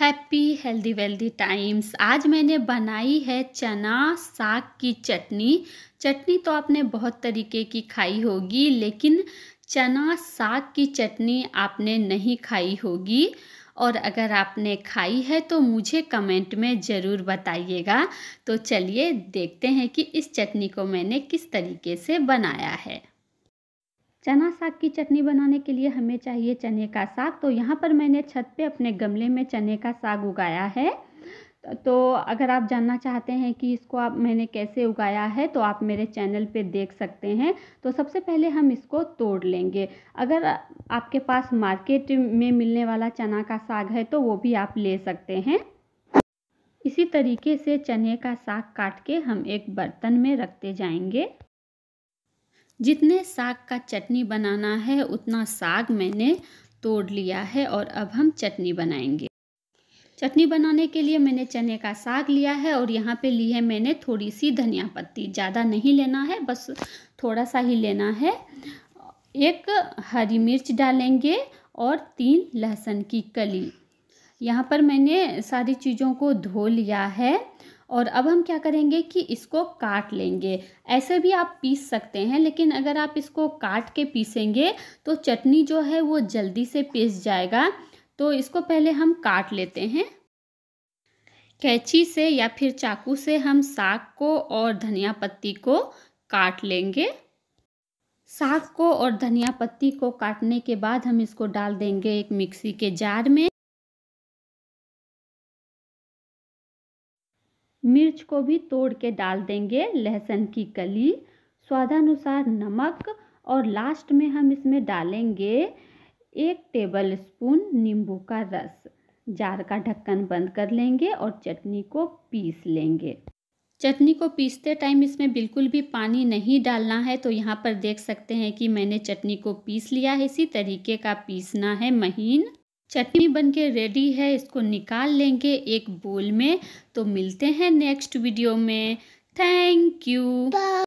happy healthy wealthy times आज मैंने बनाई है चना साग की चटनी चटनी तो आपने बहुत तरीके की खाई होगी लेकिन चना साग की चटनी आपने नहीं खाई होगी और अगर आपने खाई है तो मुझे कमेंट में ज़रूर बताइएगा तो चलिए देखते हैं कि इस चटनी को मैंने किस तरीके से बनाया है चना साग की चटनी बनाने के लिए हमें चाहिए चने का साग तो यहाँ पर मैंने छत पे अपने गमले में चने का साग उगाया है तो अगर आप जानना चाहते हैं कि इसको आप मैंने कैसे उगाया है तो आप मेरे चैनल पे देख सकते हैं तो सबसे पहले हम इसको तोड़ लेंगे अगर आपके पास मार्केट में मिलने वाला चना का साग है तो वो भी आप ले सकते हैं इसी तरीके से चने का साग काट के हम एक बर्तन में रखते जाएंगे जितने साग का चटनी बनाना है उतना साग मैंने तोड़ लिया है और अब हम चटनी बनाएंगे चटनी बनाने के लिए मैंने चने का साग लिया है और यहाँ पे ली है मैंने थोड़ी सी धनिया पत्ती ज़्यादा नहीं लेना है बस थोड़ा सा ही लेना है एक हरी मिर्च डालेंगे और तीन लहसुन की कली यहाँ पर मैंने सारी चीज़ों को धो लिया है और अब हम क्या करेंगे कि इसको काट लेंगे ऐसे भी आप पीस सकते हैं लेकिन अगर आप इसको काट के पीसेंगे तो चटनी जो है वो जल्दी से पीस जाएगा तो इसको पहले हम काट लेते हैं कैंची से या फिर चाकू से हम साग को और धनिया पत्ती को काट लेंगे साग को और धनिया पत्ती को काटने के बाद हम इसको डाल देंगे एक मिक्सी के जार में मिर्च को भी तोड़ के डाल देंगे लहसुन की कली स्वादानुसार नमक और लास्ट में हम इसमें डालेंगे एक टेबल स्पून नींबू का रस जार का ढक्कन बंद कर लेंगे और चटनी को पीस लेंगे चटनी को पीसते टाइम इसमें बिल्कुल भी पानी नहीं डालना है तो यहाँ पर देख सकते हैं कि मैंने चटनी को पीस लिया है इसी तरीके का पीसना है महीन चटनी बन के रेडी है इसको निकाल लेंगे एक बोल में तो मिलते हैं नेक्स्ट वीडियो में थैंक यू